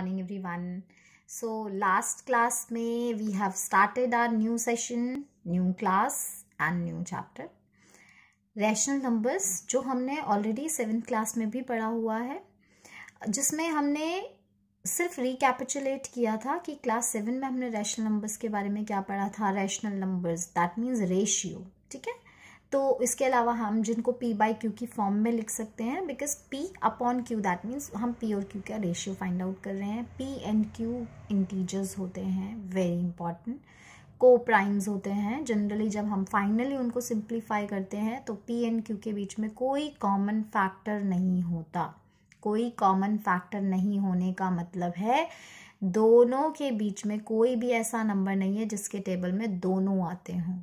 Every one so last class में we have started our new session new class and new chapter rational numbers जो हमने already seventh class में भी पढ़ा हुआ है जिसमें हमने सिर्फ रिकैपिचुलेट किया था कि क्लास सेवन में हमने रैशनल नंबर्स के बारे में क्या पढ़ा था rational numbers that means ratio तो इसके अलावा हम जिनको पी बाई क्यू की फॉर्म में लिख सकते हैं because P upon Q that means हम पी और क्यू का रेशियो फाइंड आउट कर रहे हैं पी एंड क्यू इंटीजर्स होते हैं वेरी इंपॉर्टेंट को प्राइम्स होते हैं जनरली जब हम फाइनली उनको सिंप्लीफाई करते हैं तो पी एंड क्यू के बीच में कोई कॉमन फैक्टर नहीं होता कोई कॉमन फैक्टर नहीं होने का मतलब है दोनों के बीच में कोई भी ऐसा नंबर नहीं है जिसके टेबल में दोनों आते हों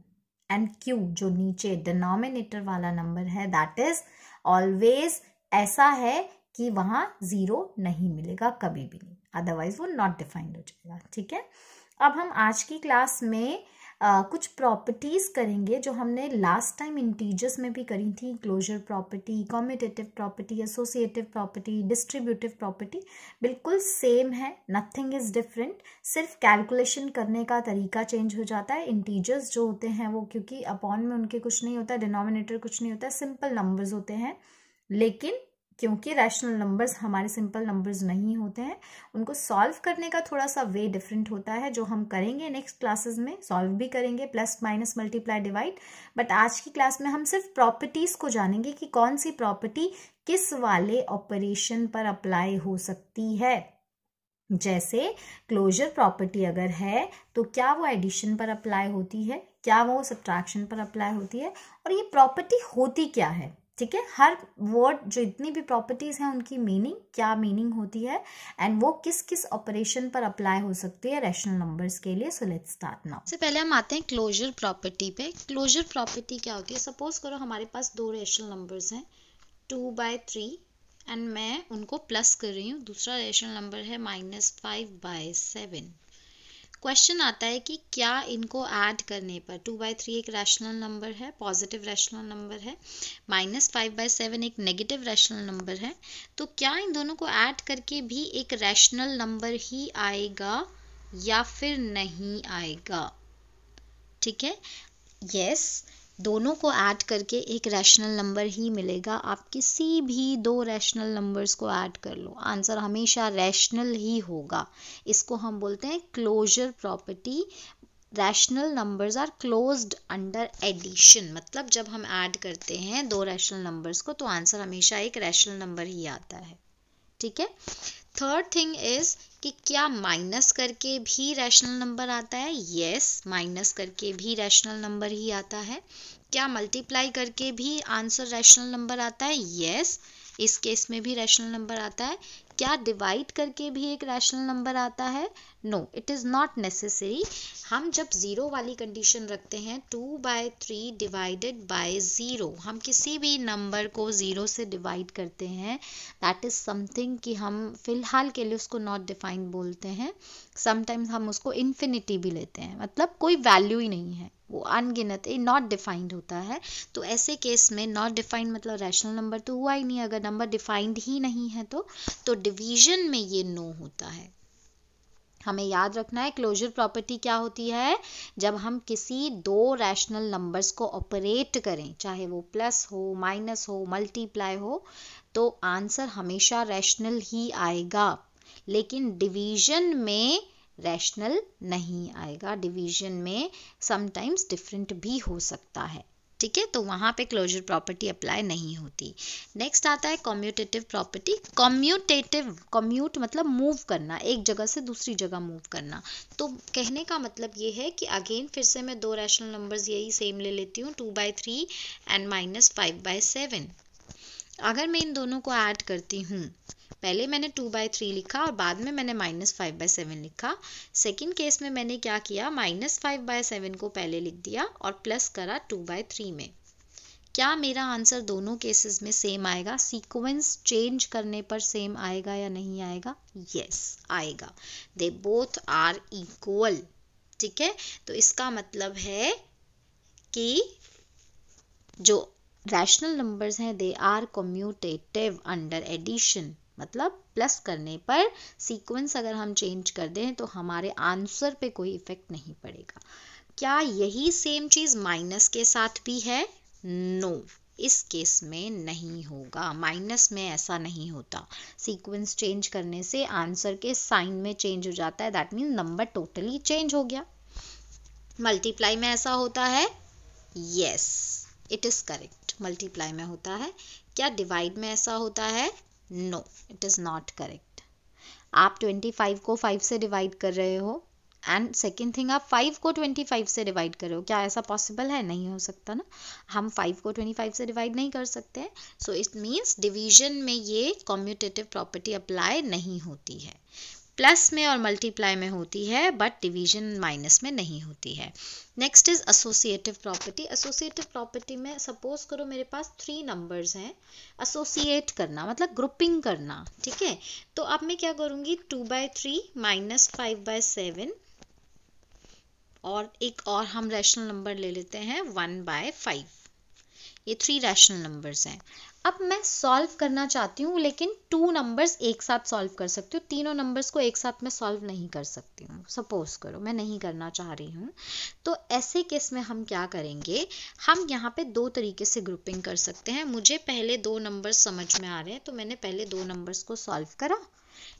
एंड क्यू जो नीचे डिनोमिनेटर वाला नंबर है दैट इज ऑलवेज ऐसा है कि वहाँ ज़ीरो नहीं मिलेगा कभी भी नहीं अदरवाइज वो नॉट डिफाइंड हो जाएगा ठीक है अब हम आज की क्लास में आ, कुछ प्रॉपर्टीज़ करेंगे जो हमने लास्ट टाइम इंटीजर्स में भी करी थी closure property commutative property associative property distributive property बिल्कुल सेम है नथिंग इज़ डिफरेंट सिर्फ कैलकुलेशन करने का तरीका चेंज हो जाता है इंटीजर्स जो होते हैं वो क्योंकि अपॉन में उनके कुछ नहीं होता डिनोमिनेटर कुछ नहीं होता सिंपल नंबर्स होते हैं लेकिन क्योंकि रैशनल नंबर्स हमारे सिंपल नंबर्स नहीं होते हैं उनको सॉल्व करने का थोड़ा सा वे डिफरेंट होता है जो हम करेंगे नेक्स्ट क्लासेस में सॉल्व भी करेंगे plus minus multiply divide but आज की क्लास में हम सिर्फ प्रॉपर्टीज़ को जानेंगे कि कौन सी प्रॉपर्टी किस वाले ऑपरेशन पर अप्लाई हो सकती है जैसे क्लोजर प्रॉपर्टी अगर है तो क्या वो एडिशन पर अप्लाई होती है क्या वो सब्ट्रैक्शन पर अप्लाई होती है और ये प्रॉपर्टी होती क्या है ठीक है हर वर्ड जो इतनी भी प्रॉपर्टीज हैं उनकी मीनिंग क्या मीनिंग होती है एंड वो किस किस ऑपरेशन पर अप्लाई हो सकती है रैशनल नंबर्स के लिए सो लेट्स स्टार्ट नाउ सबसे पहले हम आते हैं क्लोजर प्रॉपर्टी पे क्लोजर प्रॉपर्टी क्या होती है सपोज करो हमारे पास दो रेशनल नंबर्स हैं टू बाय थ्री एंड मैं उनको प्लस कर रही हूँ दूसरा रेशनल नंबर है minus five by seven question आता है कि क्या इनको ऐड करने पर टू बाई थ्री एक रैशनल नंबर है पॉजिटिव रैशनल नंबर है माइनस फाइव बाई सेवन एक नेगेटिव रैशनल नंबर है तो क्या इन दोनों को ऐड करके भी एक रैशनल नंबर ही आएगा या फिर नहीं आएगा ठीक है यस yes, दोनों को ऐड करके एक रैशनल नंबर ही मिलेगा आप किसी भी दो रैशनल नंबर्स को ऐड कर लो आंसर हमेशा रैशनल ही होगा इसको हम बोलते हैं closure property rational numbers are closed under addition मतलब जब हम ऐड करते हैं दो रैशनल नंबर्स को तो आंसर हमेशा एक रैशनल नंबर ही आता है ठीक है थर्ड थिंग इज कि क्या माइनस करके भी रैशनल नंबर आता है यस yes, माइनस करके भी रैशनल नंबर ही आता है क्या मल्टीप्लाई करके भी आंसर रैशनल नंबर आता है यस yes, इस केस में भी रैशनल नंबर आता है क्या डिवाइड करके भी एक रैशनल नंबर आता है no it is not necessary हम जब ज़ीरो वाली कंडीशन रखते हैं two by three divided by zero हम किसी भी नंबर को ज़ीरो से डिवाइड करते हैं दैट इज़ समथिंग कि हम फ़िलहाल के लिए उसको नॉट डिफाइंड बोलते हैं समटाइम्स हम उसको इन्फिनिटी भी लेते हैं मतलब कोई वैल्यू ही नहीं है वो अनगिनत नॉट डिफाइंड होता है तो ऐसे केस में नॉट डिफाइंड मतलब रैशनल नंबर तो हुआ ही नहीं अगर नंबर डिफाइंड ही नहीं है तो तो डिवीजन में ये नो होता है हमें याद रखना है क्लोजर प्रॉपर्टी क्या होती है जब हम किसी दो रैशनल नंबर्स को ऑपरेट करें चाहे वो प्लस हो माइनस हो मल्टीप्लाई हो तो आंसर हमेशा रैशनल ही आएगा लेकिन डिवीजन में रैशनल नहीं आएगा डिवीजन में समटाइम्स डिफरेंट भी हो सकता है ठीक है तो वहां पे क्लोजर प्रॉपर्टी अप्लाई नहीं होती नेक्स्ट आता है कॉम्यूटेटिव प्रॉपर्टी कॉम्यूटेटिव कॉम्यूट मतलब मूव करना एक जगह से दूसरी जगह मूव करना तो कहने का मतलब ये है कि अगेन फिर से मैं दो रैशनल नंबर्स यही सेम ले लेती हूँ two by three and minus five by seven अगर मैं इन दोनों को ऐड करती हूँ पहले मैंने टू बाई थ्री लिखा और बाद में मैंने माइनस फाइव बाई सेवन लिखा सेकेंड केस में मैंने क्या किया माइनस फाइव बाय सेवन को पहले लिख दिया और प्लस करा टू बाय थ्री में क्या मेरा आंसर दोनों केसेस में सेम आएगा सीक्वेंस चेंज करने पर सेम आएगा या नहीं आएगा यस yes, आएगा दे बोथ आर इक्वल ठीक है तो इसका मतलब है कि जो रैशनल नंबर्स हैं they are commutative under addition मतलब प्लस करने पर सीक्वेंस अगर हम चेंज कर दें तो हमारे आंसर पे कोई इफेक्ट नहीं पड़ेगा क्या यही सेम चीज़ माइनस के साथ भी है नो no. इस केस में नहीं होगा माइनस में ऐसा नहीं होता सीक्वेंस चेंज करने से आंसर के साइन में चेंज हो जाता है that mean number totally change हो गया मल्टीप्लाई में ऐसा होता है yes yes. It is correct multiply में होता है क्या डिवाइड में ऐसा होता है no it is not correct आप ट्वेंटी फाइव को फाइव से डिवाइड कर रहे हो एंड सेकेंड थिंग आप फाइव को ट्वेंटी फाइव से डिवाइड कर रहे हो क्या ऐसा पॉसिबल है नहीं हो सकता ना हम फाइव को ट्वेंटी फाइव से डिवाइड नहीं कर सकते सो इट मीन्स डिवीजन में ये कॉम्यूटेटिव प्रॉपर्टी अप्लाई नहीं होती है प्लस में और मल्टीप्लाई में होती है बट डिवीजन माइनस में नहीं होती है next is associative property associative property में सपोज करो मेरे पास थ्री नंबर्स हैं एसोसिएट करना मतलब ग्रुपिंग करना ठीक है तो अब मैं क्या करूँगी two by three minus five by seven और एक और हम रैशनल नंबर ले लेते हैं वन बाय फाइव ये थ्री रैशनल नंबर्स हैं अब मैं सॉल्व करना चाहती हूँ लेकिन टू नंबर्स एक साथ सॉल्व कर सकती हूँ तीनों नंबर्स को एक साथ मैं सॉल्व नहीं कर सकती हूँ सपोज करो मैं नहीं करना चाह रही हूँ तो ऐसे केस में हम क्या करेंगे हम यहाँ पे दो तरीके से ग्रुपिंग कर सकते हैं मुझे पहले दो नंबर्स समझ में आ रहे हैं तो मैंने पहले दो नंबर्स को सॉल्व करा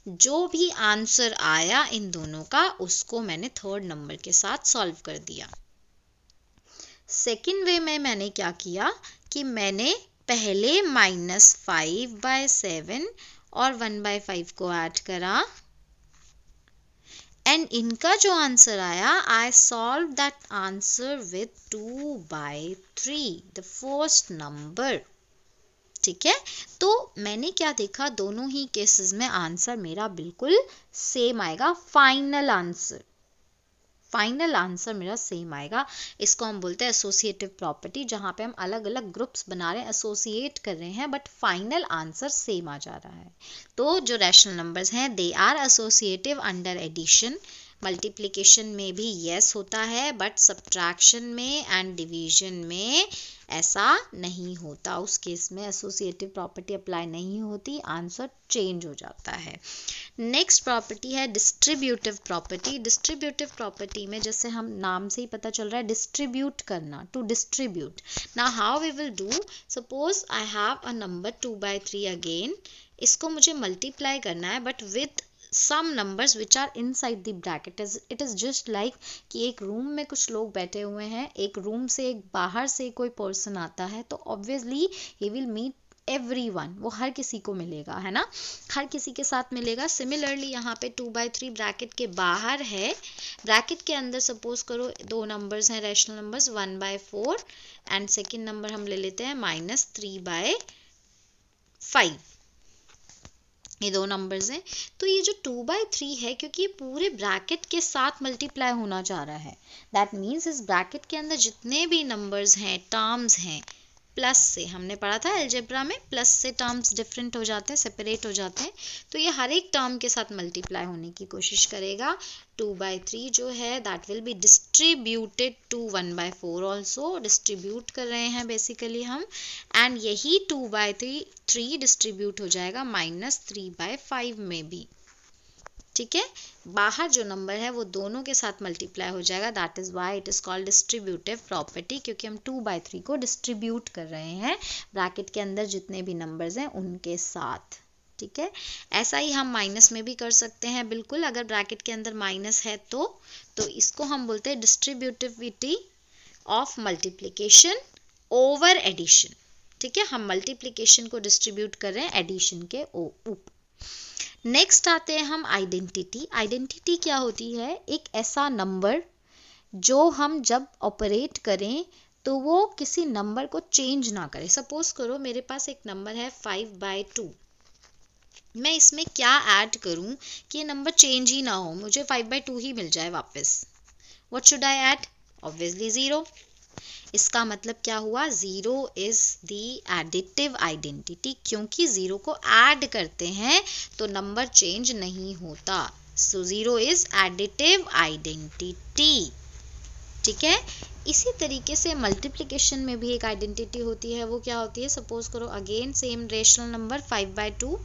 जो भी आंसर आया इन दोनों का उसको मैंने थर्ड नंबर के साथ सॉल्व कर दिया सेकेंड वे में मैंने क्या किया कि मैंने पहले माइनस फाइव बाय सेवन और वन बाय फाइव को ऐड करा एंड इनका जो आंसर आया I solve that answer with two by three the first number ठीक है तो मैंने क्या देखा दोनों ही केसेस में आंसर मेरा बिल्कुल सेम आएगा फाइनल आंसर फाइनल आंसर मेरा सेम आएगा इसको हम बोलते हैं एसोसिएटिव प्रॉपर्टी जहाँ पे हम अलग अलग ग्रुप्स बना रहे हैं एसोसिएट कर रहे हैं बट फाइनल आंसर सेम आ जा रहा है तो जो रैशनल नंबर्स हैं they are associative under addition multiplication में भी यस होता है बट सब्ट्रैक्शन में एंड डिवीजन में ऐसा नहीं होता उस केस में एसोसिएटिव प्रॉपर्टी अप्लाई नहीं होती आंसर चेंज हो जाता है नेक्स्ट प्रॉपर्टी है डिस्ट्रीब्यूटिव प्रॉपर्टी डिस्ट्रीब्यूटिव प्रॉपर्टी में जैसे हम नाम से ही पता चल रहा है डिस्ट्रीब्यूट करना टू डिस्ट्रीब्यूट ना how we will do suppose I have a number two by three again इसको मुझे मल्टीप्लाई करना है but with some numbers which are side the bracket is it is just like कि एक room में कुछ लोग बैठे हुए हैं एक रूम से एक बाहर से कोई पर्सन आता है तो obviously he will meet every one वो हर किसी को मिलेगा है ना हर किसी के साथ मिलेगा सिमिलरली यहाँ पे टू बाई थ्री ब्रैकेट के बाहर है ब्रैकेट के अंदर सपोज करो दो नंबर्स हैं rational numbers one by four and second number हम ले लेते हैं माइनस थ्री बाय फाइव ये दो नंबर्स हैं तो ये जो टू बाई थ्री है क्योंकि ये पूरे ब्रैकेट के साथ मल्टीप्लाई होना चाह रहा है दैट मीन्स इस ब्रैकेट के अंदर जितने भी नंबर्स हैं टर्म्स हैं प्लस से हमने पढ़ा था एल्जेब्रा में प्लस से टर्म्स डिफरेंट हो जाते हैं सेपरेट हो जाते हैं तो ये हर एक टर्म के साथ मल्टीप्लाई होने की कोशिश करेगा टू बाय थ्री जो है that will be distributed to one by four also distribute कर रहे हैं बेसिकली हम एंड यही two by three three distribute हो जाएगा माइनस थ्री बाय फाइव में भी ठीक है बाहर जो नंबर है वो दोनों के साथ मल्टीप्लाई हो जाएगा that is why it is called distributive property क्योंकि हम टू बाई थ्री को डिस्ट्रीब्यूट कर रहे हैं ब्रैकेट के अंदर जितने भी नंबर्स हैं उनके साथ ठीक है ऐसा ही हम माइनस में भी कर सकते हैं बिल्कुल अगर ब्रैकेट के अंदर माइनस है तो तो इसको हम बोलते हैं distributivity of multiplication over addition ठीक है हम मल्टीप्लीकेशन को डिस्ट्रीब्यूट कर रहे हैं एडिशन के ऊपर नेक्स्ट आते हैं हम आइडेंटिटी आइडेंटिटी क्या होती है एक ऐसा नंबर जो हम जब ऑपरेट करें तो वो किसी नंबर को चेंज ना करे सपोज करो मेरे पास एक नंबर है फाइव बाय टू मैं इसमें क्या ऐड करूं कि ये नंबर चेंज ही ना हो मुझे फाइव बाई टू ही मिल जाए वापस what should I add obviously zero इसका मतलब क्या हुआ zero is the additive identity क्योंकि ज़ीरो को ऐड करते हैं तो नंबर चेंज नहीं होता so zero is additive identity ठीक है इसी तरीके से मल्टीप्लिकेशन में भी एक आइडेंटिटी होती है वो क्या होती है सपोज करो again same rational number five by two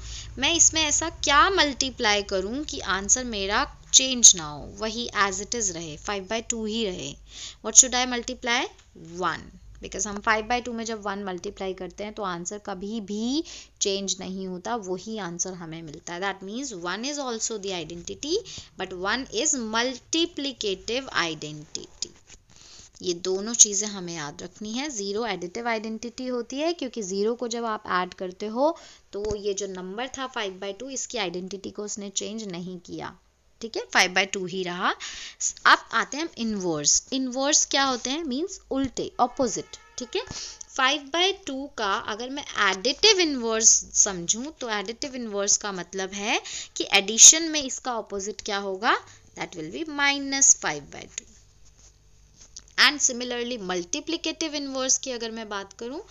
मैं इसमें ऐसा क्या मल्टीप्लाई करूं कि आंसर मेरा चेंज ना हो वही एज इट इज़ रहे फाइव बाई टू ही रहे what should I multiply one because हम फाइव बाई टू में जब वन मल्टीप्लाई करते हैं तो आंसर कभी भी चेंज नहीं होता वही आंसर हमें मिलता है that means one is also the identity but one is multiplicative identity ये दोनों चीज़ें हमें याद रखनी है ज़ीरो एडिटिव आइडेंटिटी होती है क्योंकि ज़ीरो को जब आप ऐड करते हो तो ये जो नंबर था फाइव बाई टू इसकी आइडेंटिटी को उसने चेंज नहीं किया ठीक है फाइव बाई टू ही रहा अब आते हैं इनवर्स इनवर्स क्या होते हैं मीन्स उल्टे ऑपोजिट ठीक है फाइव बाई टू का अगर मैं एडिटिव इन्वर्स समझूं तो एडिटिव इन्वर्स का मतलब है कि एडिशन में इसका ऑपोजिट क्या होगा that will be minus five by two and similarly multiplicative inverse की अगर मैं बात करूँ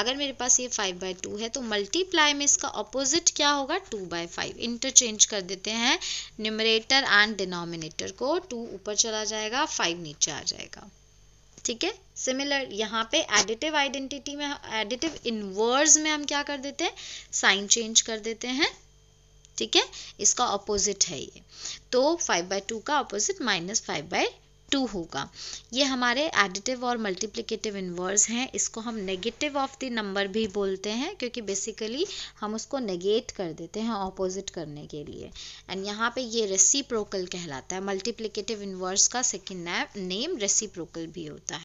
अगर मेरे पास ये फाइव बाई टू है तो मल्टीप्लाई में इसका ऑपोजिट क्या होगा टू बाई फाइव इंटरचेंज कर देते हैं न्यूमरेटर एंड डिनोमिनेटर को टू ऊपर चला जाएगा फाइव नीचे आ जाएगा ठीक है सिमिलर यहाँ पे एडिटिव आइडेंटिटी में एडिटिव इनवर्स में हम क्या कर देते हैं साइन चेंज कर देते हैं ठीक है इसका ऑपोजिट है ये तो फाइव बाई टू का opposite minus five by two होगा ये हमारे एडिटिव और मल्टीप्लिकेटिव इन्वर्स हैं इसको हम नेगेटिव ऑफ द नंबर भी बोलते हैं क्योंकि बेसिकली हम उसको नेगेट कर देते हैं ऑपोजिट करने के लिए एंड यहाँ पे ये रेसिप्रोकल कहलाता है मल्टीप्लिकेटिव इन्वर्स का सेकेंड नेम रेसिप्रोकल भी होता है